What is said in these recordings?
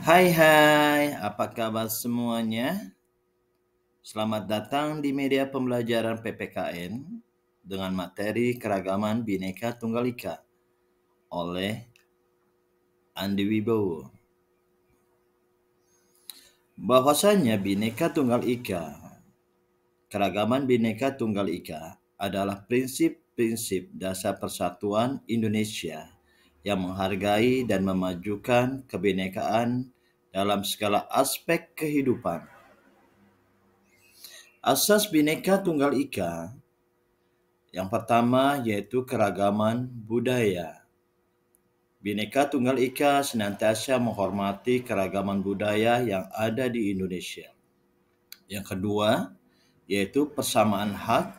Hai hai, apa kabar semuanya? Selamat datang di media pembelajaran PPKN dengan materi keragaman Bhinneka Tunggal Ika oleh Andi Wibowo. Bahwasanya Bhinneka Tunggal Ika, keragaman Bhinneka Tunggal Ika adalah prinsip-prinsip dasar persatuan Indonesia yang menghargai dan memajukan kebinekaan dalam segala aspek kehidupan. Asas Bhinneka Tunggal Ika yang pertama yaitu keragaman budaya. Bhinneka Tunggal Ika senantiasa menghormati keragaman budaya yang ada di Indonesia. Yang kedua yaitu persamaan hak.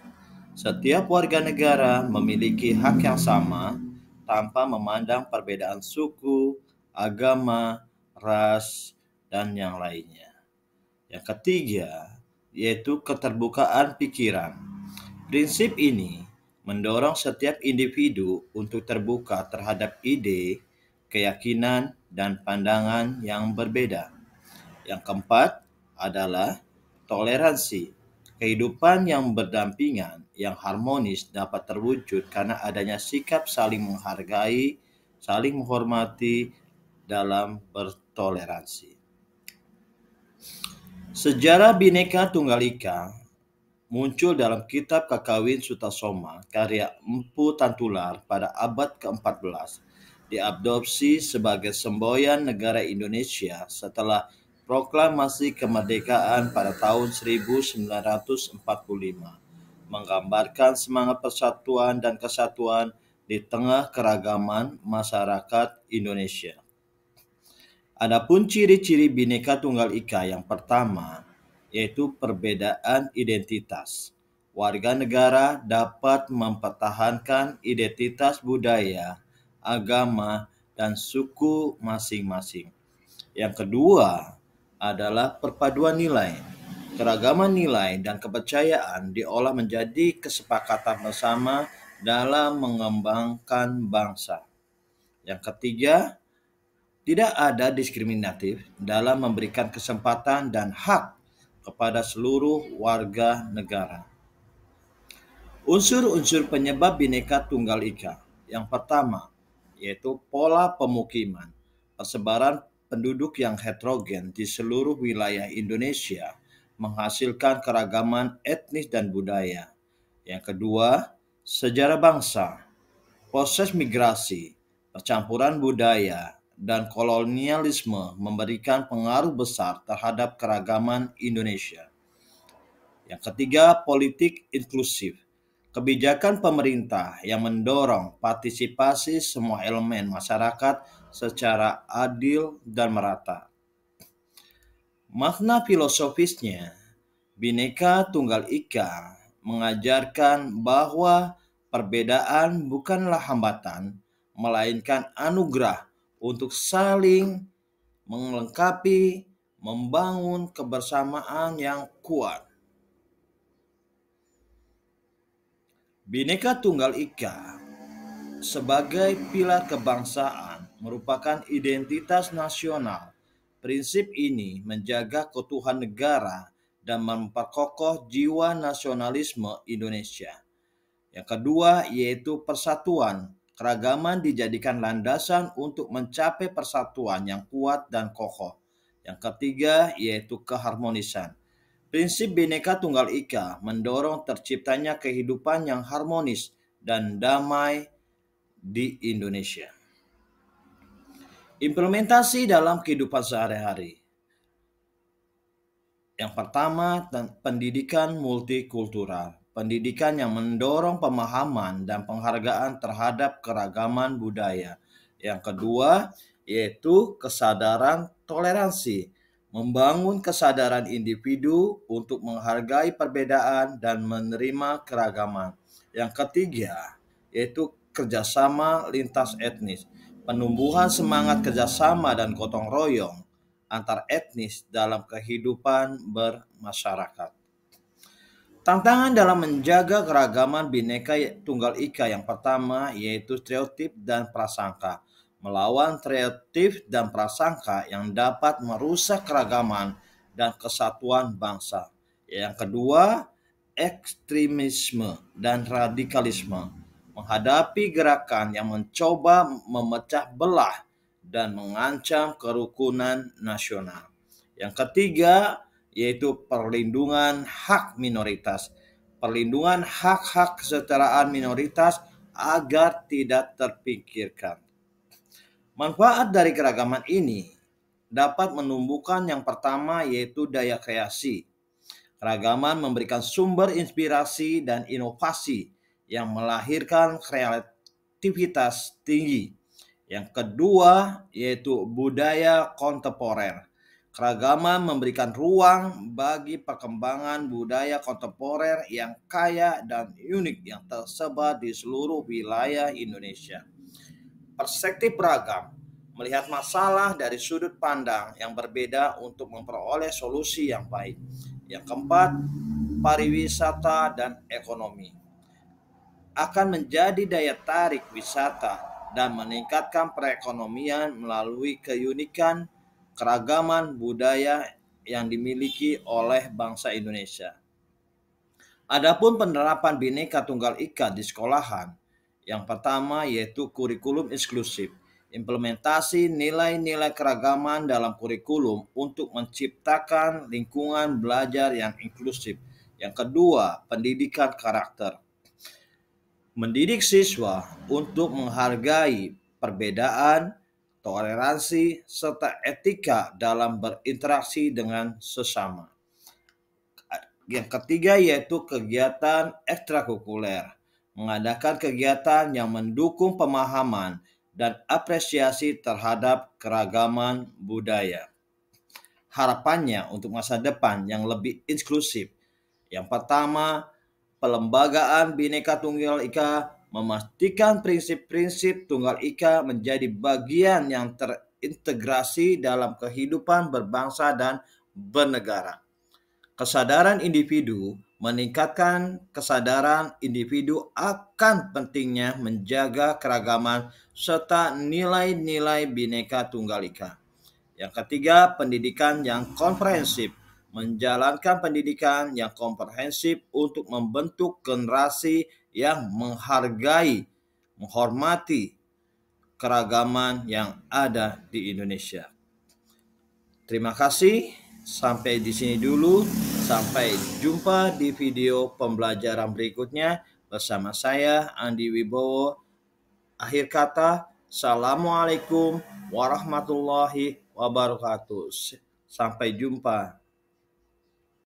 Setiap warga negara memiliki hak yang sama tanpa memandang perbedaan suku, agama, ras, dan yang lainnya. Yang ketiga, yaitu keterbukaan pikiran. Prinsip ini mendorong setiap individu untuk terbuka terhadap ide, keyakinan, dan pandangan yang berbeda. Yang keempat adalah toleransi. Kehidupan yang berdampingan, yang harmonis dapat terwujud karena adanya sikap saling menghargai, saling menghormati, dalam bertoleransi. Sejarah Bhinneka Tunggal Ika muncul dalam kitab Kakawin Sutasoma karya Empu Tantular pada abad ke-14 diadopsi sebagai semboyan negara Indonesia setelah proklamasi kemerdekaan pada tahun 1945 menggambarkan semangat persatuan dan kesatuan di tengah keragaman masyarakat Indonesia. Adapun ciri-ciri Bhinneka Tunggal Ika yang pertama yaitu perbedaan identitas. Warga negara dapat mempertahankan identitas budaya, agama, dan suku masing-masing. Yang kedua adalah perpaduan nilai. Keragaman nilai dan kepercayaan diolah menjadi kesepakatan bersama dalam mengembangkan bangsa. Yang ketiga tidak ada diskriminatif dalam memberikan kesempatan dan hak kepada seluruh warga negara. Unsur-unsur penyebab bineka tunggal ika. Yang pertama, yaitu pola pemukiman, persebaran penduduk yang heterogen di seluruh wilayah Indonesia menghasilkan keragaman etnis dan budaya. Yang kedua, sejarah bangsa, proses migrasi, percampuran budaya, dan kolonialisme memberikan pengaruh besar terhadap keragaman Indonesia. Yang ketiga, politik inklusif. Kebijakan pemerintah yang mendorong partisipasi semua elemen masyarakat secara adil dan merata. Makna filosofisnya, bineka Tunggal Ika mengajarkan bahwa perbedaan bukanlah hambatan, melainkan anugerah untuk saling melengkapi, membangun kebersamaan yang kuat. Bhinneka Tunggal Ika sebagai pilar kebangsaan merupakan identitas nasional. Prinsip ini menjaga keutuhan negara dan memperkokoh jiwa nasionalisme Indonesia. Yang kedua yaitu persatuan Keragaman dijadikan landasan untuk mencapai persatuan yang kuat dan kokoh. Yang ketiga yaitu keharmonisan. Prinsip Bhinneka Tunggal Ika mendorong terciptanya kehidupan yang harmonis dan damai di Indonesia. Implementasi dalam kehidupan sehari-hari. Yang pertama, pendidikan multikultural pendidikan yang mendorong pemahaman dan penghargaan terhadap keragaman budaya. Yang kedua, yaitu kesadaran toleransi, membangun kesadaran individu untuk menghargai perbedaan dan menerima keragaman. Yang ketiga, yaitu kerjasama lintas etnis, penumbuhan semangat kerjasama dan gotong royong antar etnis dalam kehidupan bermasyarakat. Tantangan dalam menjaga keragaman bineka tunggal ika yang pertama yaitu stereotip dan prasangka. Melawan stereotip dan prasangka yang dapat merusak keragaman dan kesatuan bangsa. Yang kedua, ekstremisme dan radikalisme. Menghadapi gerakan yang mencoba memecah belah dan mengancam kerukunan nasional. Yang ketiga, yaitu perlindungan hak minoritas, perlindungan hak-hak kesetaraan minoritas agar tidak terpikirkan. Manfaat dari keragaman ini dapat menumbuhkan yang pertama yaitu daya kreasi. Keragaman memberikan sumber inspirasi dan inovasi yang melahirkan kreativitas tinggi. Yang kedua yaitu budaya kontemporer Keragaman memberikan ruang bagi perkembangan budaya kontemporer yang kaya dan unik yang tersebar di seluruh wilayah Indonesia. Perspektif beragam melihat masalah dari sudut pandang yang berbeda untuk memperoleh solusi yang baik. Yang keempat, pariwisata dan ekonomi akan menjadi daya tarik wisata dan meningkatkan perekonomian melalui keunikan keragaman budaya yang dimiliki oleh bangsa Indonesia. Adapun penerapan Bhinneka Tunggal Ika di sekolahan, yang pertama yaitu kurikulum eksklusif, implementasi nilai-nilai keragaman dalam kurikulum untuk menciptakan lingkungan belajar yang inklusif. Yang kedua, pendidikan karakter. Mendidik siswa untuk menghargai perbedaan, toleransi, serta etika dalam berinteraksi dengan sesama. Yang ketiga yaitu kegiatan ekstrakurikuler, mengadakan kegiatan yang mendukung pemahaman dan apresiasi terhadap keragaman budaya. Harapannya untuk masa depan yang lebih inklusif. Yang pertama, pelembagaan Bhinneka Tunggal Ika memastikan prinsip-prinsip tunggal ika menjadi bagian yang terintegrasi dalam kehidupan berbangsa dan bernegara. Kesadaran individu meningkatkan kesadaran individu akan pentingnya menjaga keragaman serta nilai-nilai bineka tunggal ika. Yang ketiga, pendidikan yang komprehensif menjalankan pendidikan yang komprehensif untuk membentuk generasi yang menghargai, menghormati keragaman yang ada di Indonesia. Terima kasih, sampai di sini dulu. Sampai jumpa di video pembelajaran berikutnya bersama saya Andi Wibowo. Akhir kata, Assalamualaikum warahmatullahi wabarakatuh. Sampai jumpa.